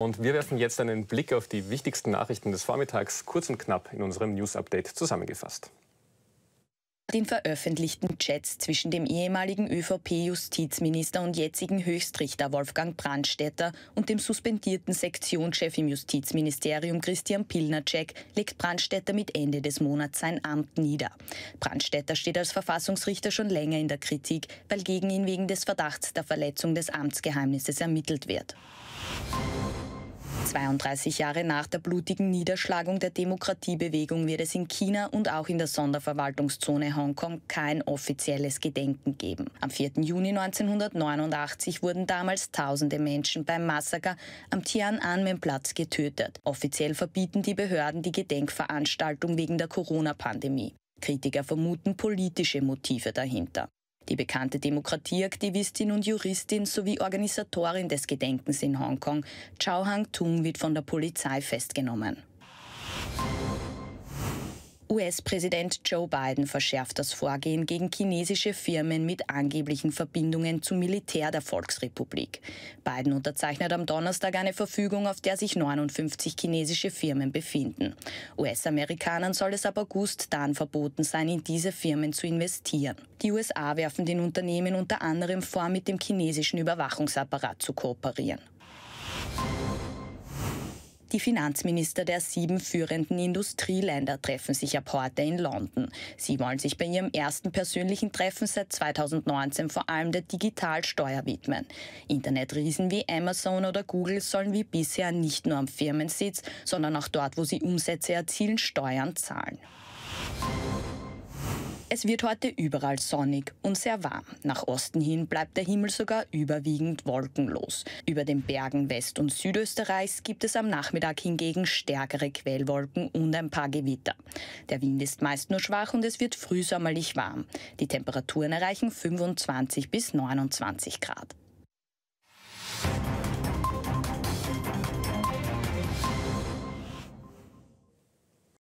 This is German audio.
Und wir werfen jetzt einen Blick auf die wichtigsten Nachrichten des Vormittags, kurz und knapp in unserem News-Update zusammengefasst. Den veröffentlichten Chats zwischen dem ehemaligen ÖVP-Justizminister und jetzigen Höchstrichter Wolfgang Brandstätter und dem suspendierten Sektionschef im Justizministerium Christian Pilnacek legt Brandstätter mit Ende des Monats sein Amt nieder. Brandstätter steht als Verfassungsrichter schon länger in der Kritik, weil gegen ihn wegen des Verdachts der Verletzung des Amtsgeheimnisses ermittelt wird. 32 Jahre nach der blutigen Niederschlagung der Demokratiebewegung wird es in China und auch in der Sonderverwaltungszone Hongkong kein offizielles Gedenken geben. Am 4. Juni 1989 wurden damals tausende Menschen beim Massaker am Tiananmen-Platz getötet. Offiziell verbieten die Behörden die Gedenkveranstaltung wegen der Corona-Pandemie. Kritiker vermuten politische Motive dahinter. Die bekannte Demokratieaktivistin und Juristin sowie Organisatorin des Gedenkens in Hongkong, Chao Hang Tung, wird von der Polizei festgenommen. US-Präsident Joe Biden verschärft das Vorgehen gegen chinesische Firmen mit angeblichen Verbindungen zum Militär der Volksrepublik. Biden unterzeichnet am Donnerstag eine Verfügung, auf der sich 59 chinesische Firmen befinden. US-Amerikanern soll es ab August dann verboten sein, in diese Firmen zu investieren. Die USA werfen den Unternehmen unter anderem vor, mit dem chinesischen Überwachungsapparat zu kooperieren. Die Finanzminister der sieben führenden Industrieländer treffen sich ab heute in London. Sie wollen sich bei ihrem ersten persönlichen Treffen seit 2019 vor allem der Digitalsteuer widmen. Internetriesen wie Amazon oder Google sollen wie bisher nicht nur am Firmensitz, sondern auch dort, wo sie Umsätze erzielen, Steuern zahlen. Es wird heute überall sonnig und sehr warm. Nach Osten hin bleibt der Himmel sogar überwiegend wolkenlos. Über den Bergen West- und Südösterreichs gibt es am Nachmittag hingegen stärkere Quellwolken und ein paar Gewitter. Der Wind ist meist nur schwach und es wird frühsommerlich warm. Die Temperaturen erreichen 25 bis 29 Grad.